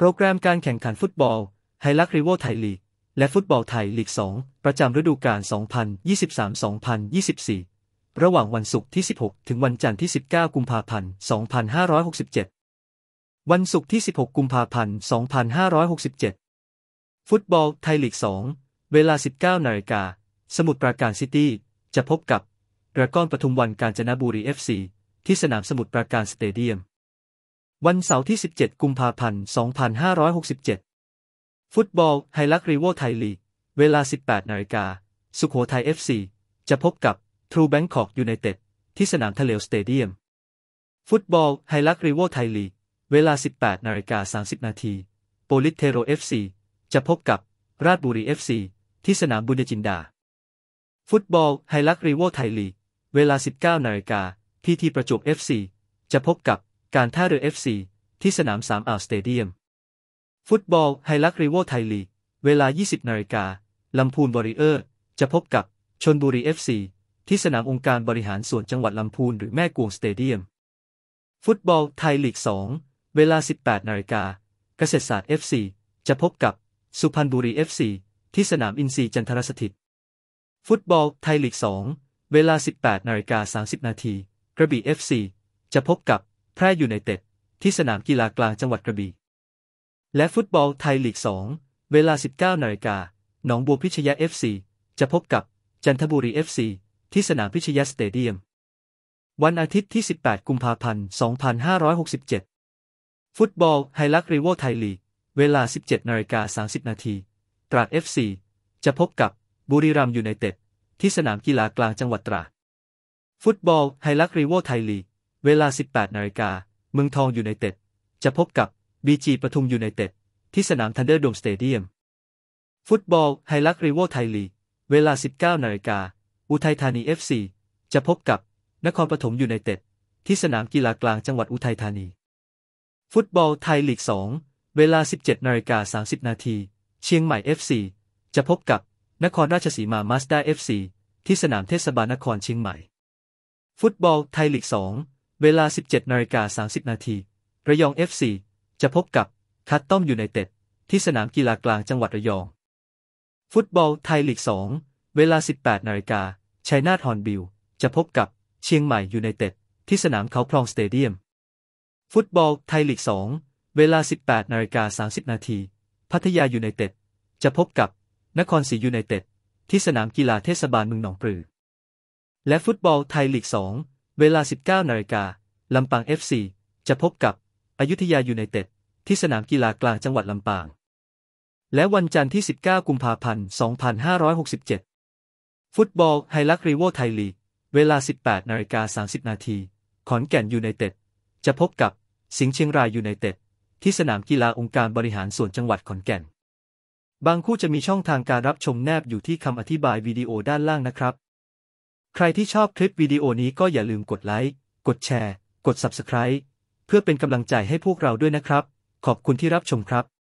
โปรแกรมการแข่งขันฟุตบอลไฮลักริโวไทยลีก และฟุตบอลไทยลีก 2 ประจำฤดูกาล 2023-2024 ระหว่างวันศุกร์ที่ 16 ถึงวันจันทร์ที่ 19 กุมภาพันธ์ 2567 วันศุกร์ที่ 16 กุมภาพันธ์ 2567 ฟุตบอล ไทยลีก 2 เวลา 19 นาฬิกา สมุทรปราการซิตี้จะพบกับกระก้อนปทุมวันกาญจนบุรี FC ที่สนามสมุทรปราการสเตเดียมวันเสาร์ที่ 17 กุมภาพันธ์ 2567 ฟุตบอลไฮลักรีโวไทยลีกเวลา 18นาฬิกาสุขโขทัย FC จะพบกับทรูแบงคอกยูไนเต็ดที่สนามทะเลสเตเดียม ฟุตบอลไฮลักรีโวไทยลีกเวลา 18นาฬิกา 30 นาทีโปลิเทโร FC จะพบกับราชบุรี FC ที่สนามบุญจินดา ฟุตบอลไฮลักรีโวไทยลีกเวลา 19นาฬิกาพีทีประจวบ FC จะพบกับการท่าเรือ FC ที่สนามสามอ่าวสเตเดียม ฟุตบอลไฮลักรีโวไทยลีก เวลา 20 นาฬิกาลำพูนบริเออร์ จะพบกับชนบุรี FC ที่สนามองค์การบริหารส่วนจังหวัดลำพูน หรือแม่กวงสเตเดียม ฟุตบอลไทยลีก 2 เวลา 18 นาฬิกาเกษตรศาสตร์ FC จะพบกับสุพรรณบุรี FC ที่สนามอินทรีจันทรสถิตฟุตบอลไทยลีก2เวลา 18นาฬิกา30นาทีกระบี่ FC จะพบกับแพร่อยู่ในเต็ด ที่สนามกีฬากลางจังหวัดกระบี่ และฟุตบอลไทยลีก 2 เวลา 19นาฬิกา หนองบัวพิชยา FC จะพบกับ จันทบุรี FC ที่สนามพิชยาสเตเดียม วันอาทิตย์ที่ 18 กุมภาพันธ์ 2567 ฟุตบอลไฮลักรีโวไทยลีกเวลา 17 นาฬิกา 30 นาที ตราด FC จะพบกับ บุรีรัมยูไนเต็ด ที่สนามกีฬากลางจังหวัดตราดฟุตบอลไฮลักรีโวไทยลีกเวลา 18 นาฬิกาเมืองทองอยู่ในเต็ด จะพบกับบีจีปทุมอยู่ในเต็ด ที่สนามทันเดอร์โดมสเตเดียม ฟุตบอลไฮลักรีโวไทยลีกเวลา 19 นาฬิกาอุทัยธานีเอฟซีจะพบกับนครปฐมอยู่ในเต็ด ที่สนามกีฬากลางจังหวัดอุทัยธานี ฟุตบอลไทยลีก 2 เวลา 17 นาฬิกา 30 นาทีเชียงใหม่เอฟซีจะพบกับนครราชสีมามาสด้าเอฟซีที่สนามเทศบาลนครเชียงใหม่ ฟุตบอลไทยลีก 2เวลา 17นาฬิกา30นาทีระยอง FC จะพบกับคัตต้อมอยู่ในเต็ด ที่สนามกีฬากลางจังหวัดระยอง ฟุตบอลไทยลีก 2 เวลา 18นาฬิกาชัยนาทฮอนบิลจะพบกับเชียงใหม่อยู่ในเต็ด ที่สนามเขาพลองสเตเดียม ฟุตบอลไทยลีก 2 เวลา 18นาฬิกา30นาทีพัทยาอยู่ในเต็ดจะพบกับนครศรียูไนเต็ด ที่สนามกีฬาเทศบาลเมืองหนองปลือ และฟุตบอลไทยลีก 2เวลา 19นาฬิกา ลำปาง FC จะพบกับอยุธยายูไนเต็ด ที่สนามกีฬากลางจังหวัดลำปาง และวันจันทร์ที่ 19 กุมภาพันธ์ 2567 ฟุตบอลไฮลักรีโวไทยลีกเวลา 18นาฬิกา 30 นาที ขอนแก่นยูไนเต็ด จะพบกับ สิงห์เชียงรายยูไนเต็ด ที่สนามกีฬาองค์การบริหารส่วนจังหวัดขอนแก่น บางคู่จะมีช่องทางการรับชมแนบอยู่ที่คำอธิบายวิดีโอด้านล่างนะครับใครที่ชอบคลิปวิดีโอนี้ก็อย่าลืมกดไลค์ กดแชร์ กด Subscribe เพื่อเป็นกำลังใจให้พวกเราด้วยนะครับ ขอบคุณที่รับชมครับ